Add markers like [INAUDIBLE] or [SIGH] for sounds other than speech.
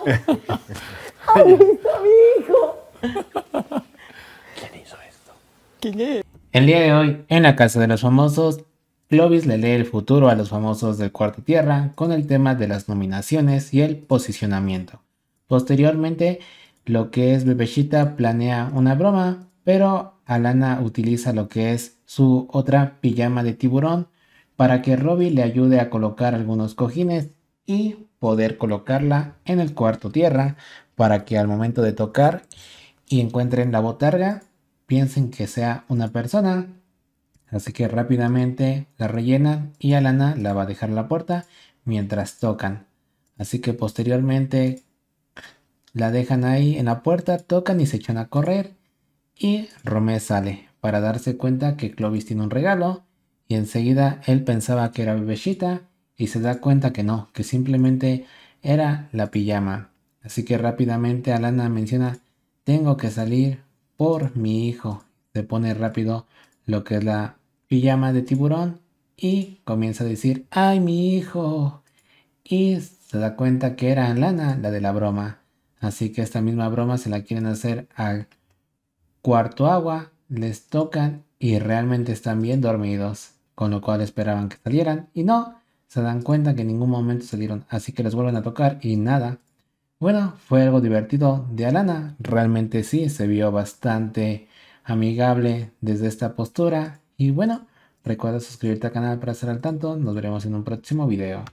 [LAUGHS] esto? El día de hoy, en la Casa de los Famosos, Clovis le lee el futuro a los famosos del Cuarto Tierra con el tema de las nominaciones y el posicionamiento. Posteriormente, lo que es Bebechita planea una broma, pero Alana utiliza lo que es su otra pijama de tiburón para que Robbie le ayude a colocar algunos cojines y poder colocarla en el cuarto tierra para que al momento de tocar y encuentren la botarga piensen que sea una persona. Así que rápidamente la rellenan y Alana la va a dejar en la puerta mientras tocan. Así que posteriormente la dejan ahí en la puerta, tocan y se echan a correr. Y Romé sale para darse cuenta que Clovis tiene un regalo. Y enseguida él pensaba que era bebecita y se da cuenta que no, que simplemente era la pijama. Así que rápidamente Alana menciona, tengo que salir por mi hijo. Se pone rápido lo que es la pijama de tiburón y comienza a decir, ¡ay, mi hijo! Y se da cuenta que era Alana la de la broma. Así que esta misma broma se la quieren hacer al cuarto agua, les tocan y realmente están bien dormidos, con lo cual esperaban que salieran y no, se dan cuenta que en ningún momento salieron, así que les vuelven a tocar y nada. Bueno, fue algo divertido de Alana, realmente sí, se vio bastante amigable desde esta postura y bueno, recuerda suscribirte al canal para estar al tanto, nos veremos en un próximo video.